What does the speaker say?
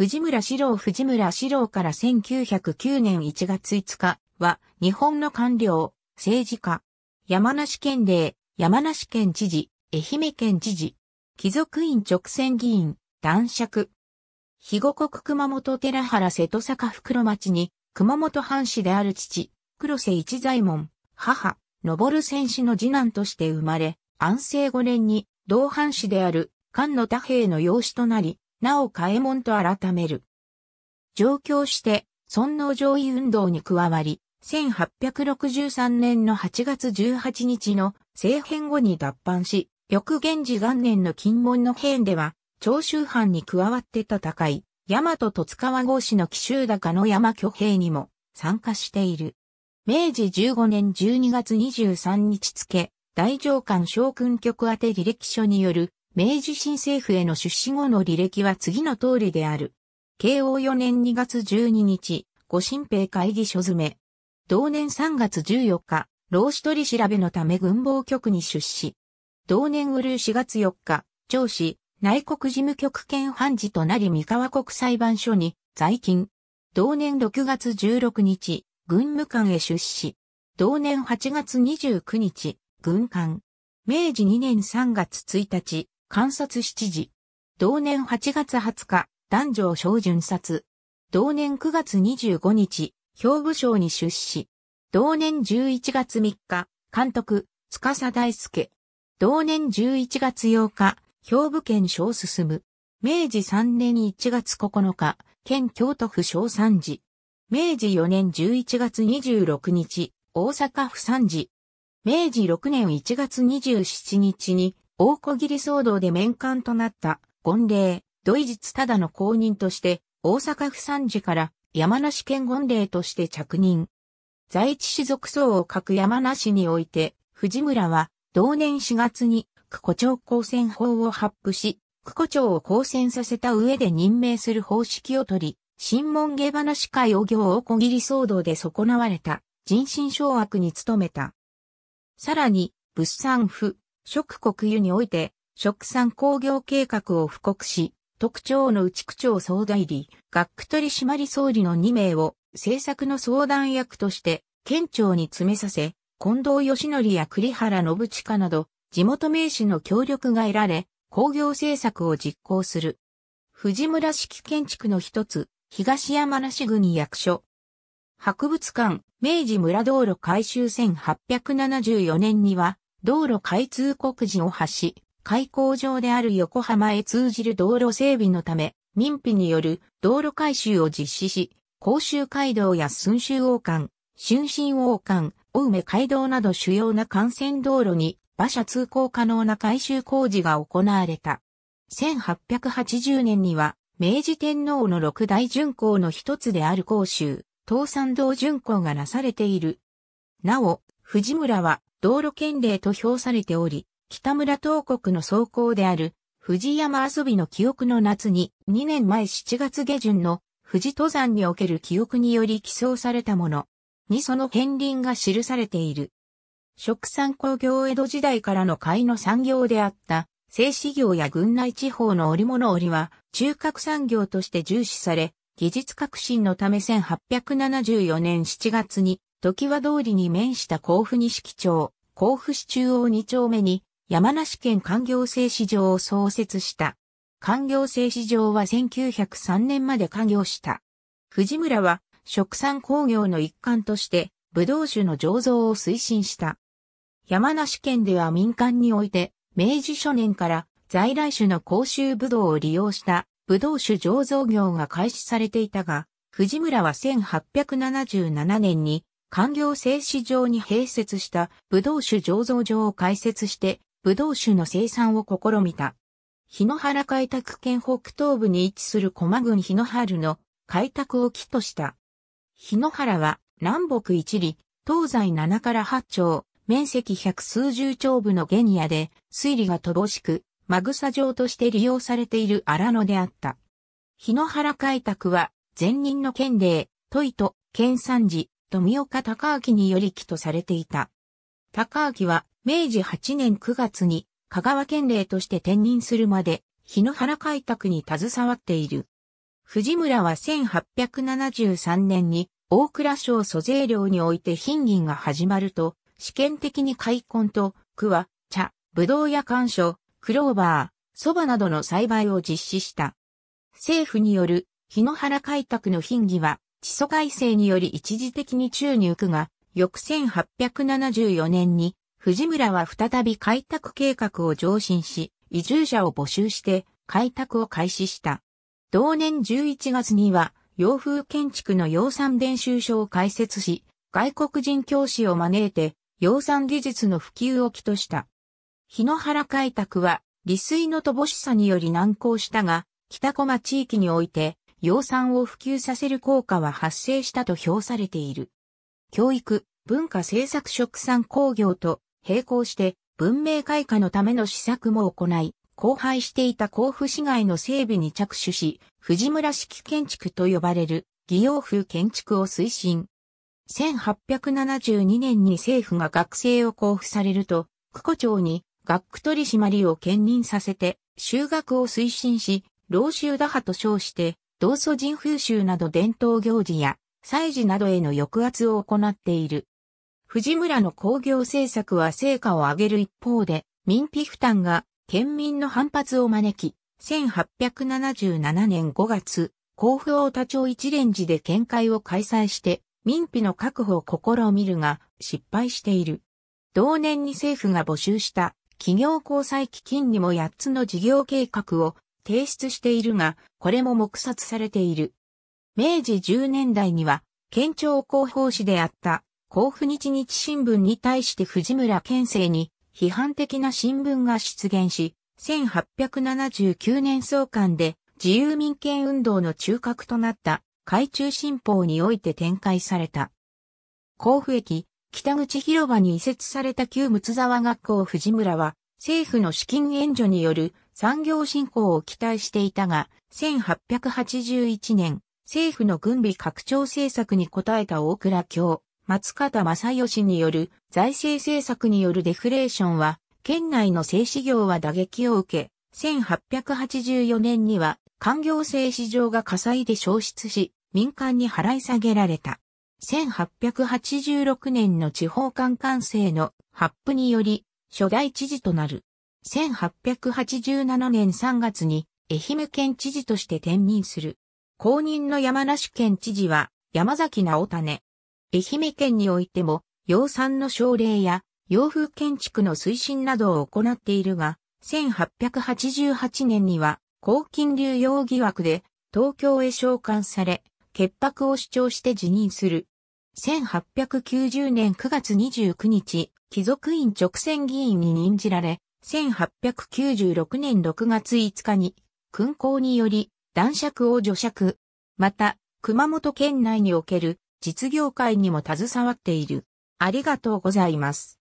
藤村四郎藤村四郎から1909年1月5日は、日本の官僚、政治家、山梨県令、山梨県知事、愛媛県知事、貴族院直選議員、男爵。肥後国熊本寺原瀬戸坂袋町に、熊本藩士である父、黒瀬一左衛門、母、昇戦士の次男として生まれ、安政5年に、同藩士である、菅野太平の養子となり、なお嘉右衛門と改める。上京して、尊皇攘夷運動に加わり、1863年の8月18日の政変後に脱藩し、翌元治元年の金門の変では、長州藩に加わって戦い、大和戸塚和合氏の奇襲高の山挙兵にも参加している。明治15年12月23日付、大上官将軍局宛履歴書による明治新政府への出資後の履歴は次の通りである。慶応4年2月12日、御新兵会議所詰め。同年3月14日、労使取り調べのため軍防局に出資。同年うる4月4日、長子、内国事務局兼判事となり三河国裁判所に在勤。同年6月16日、軍務官へ出資。同年8月29日、軍官。明治2年3月1日、観察7時。同年8月20日、男女小巡殺。同年9月25日、兵部省に出資。同年11月3日、監督、司大輔。同年11月8日、兵部県小進む。明治3年1月9日、県京都府小三時。明治4年11月26日、大阪府三時。明治6年1月27日に大小切騒動で面刊となった、権令、土井た忠の公認として、大阪府参事から山梨県権令として着任。在地士族層を書く山梨において、藤村は、同年4月に、区古町公選法を発布し、区古町を公選させた上で任命する方式をとり、新門下話会を行大小切騒動で損なわれた、人心掌握に努めた。さらに、物産府、食国湯において、食産工業計画を布告し、特徴の内区長総代理、学区取締総理の2名を政策の相談役として県庁に詰めさせ、近藤義則や栗原信近など地元名士の協力が得られ、工業政策を実行する。藤村式建築の一つ、東山梨郡役所。博物館、明治村道路改修1874年には、道路開通国時を発し、開港場である横浜へ通じる道路整備のため、民費による道路改修を実施し、甲州街道や寸州王冠、春新王冠、青梅街道など主要な幹線道路に馬車通行可能な改修工事が行われた。1880年には、明治天皇の六大巡行の一つである甲州、東山道巡行がなされている。なお、藤村は道路県令と評されており、北村東国の総行である、富山遊びの記憶の夏に、2年前7月下旬の富士登山における記憶により寄贈されたもの、にその片鱗が記されている。食産工業江戸時代からの貝の産業であった、製紙業や郡内地方の織物織は、中核産業として重視され、技術革新のため1874年7月に、時和通りに面した甲府基町、甲府市中央2丁目に、山梨県環業製市場を創設した。環業製市場は1903年まで家業した。藤村は、食産工業の一環として、武道酒の醸造を推進した。山梨県では民間において、明治初年から在来種の甲州武道を利用した武道酒醸造業が開始されていたが、藤村は1877年に官業製紙場に併設した武道酒醸造場を開設して、武道酒の生産を試みた。日野原開拓県北東部に位置する駒郡日野原の開拓を起とした。日野原は南北一里、東西七から八丁、面積百数十丁部のゲニアで、水利が乏しく、マグサ城として利用されている荒野であった。日野原開拓は、前任の県令、都井と、県産寺、富岡高明により起とされていた。高明は明治8年9月に香川県令として転任するまで日野原開拓に携わっている。藤村は1873年に大蔵省租税料において貧銀が始まると、試験的に開墾と、桑、茶、ぶどうや干渉、クローバー、蕎麦などの栽培を実施した。政府による日野原開拓の品銀は地租改正により一時的に中入区が、翌1874年に、藤村は再び開拓計画を上申し、移住者を募集して開拓を開始した。同年11月には、洋風建築の洋産伝習所を開設し、外国人教師を招いて、洋産技術の普及を起とした。日野原開拓は、利水の乏しさにより難航したが、北駒地域において、養蚕を普及させる効果は発生したと評されている。教育、文化政策食産工業と並行して文明開化のための施策も行い、荒廃していた甲府市街の整備に着手し、藤村式建築と呼ばれる義用風建築を推進。1872年に政府が学生を交付されると、久古町に学区取締りを兼任させて、修学を推進し、老衆打破と称して、道祖人風習など伝統行事や、祭事などへの抑圧を行っている。藤村の工業政策は成果を上げる一方で、民費負担が県民の反発を招き、1877年5月、甲府大田町一連寺で見解を開催して、民費の確保を試みるが、失敗している。同年に政府が募集した企業交際基金にも8つの事業計画を提出しているが、これも黙殺されている。明治10年代には、県庁広報誌であった甲府日日新聞に対して藤村県政に批判的な新聞が出現し、1879年創刊で自由民権運動の中核となった海中新報において展開された。甲府駅、北口広場に移設された旧睦沢学校藤村は、政府の資金援助による産業振興を期待していたが、1881年、政府の軍備拡張政策に応えた大倉京、松方正義による財政政策によるデフレーションは、県内の製紙業は打撃を受け、1884年には官業製紙場が火災で消失し、民間に払い下げられた。1886年の地方官官制の発布により、初代知事となる。1887年3月に愛媛県知事として転任する。公認の山梨県知事は山崎直種。愛媛県においても養蚕の奨励や洋風建築の推進などを行っているが、1888年には公金流用疑惑で東京へ召喚され、潔白を主張して辞任する。1890年9月29日、貴族院直選議員に任じられ、1896年6月5日に、勲功により、男爵を除爵。また、熊本県内における実業界にも携わっている。ありがとうございます。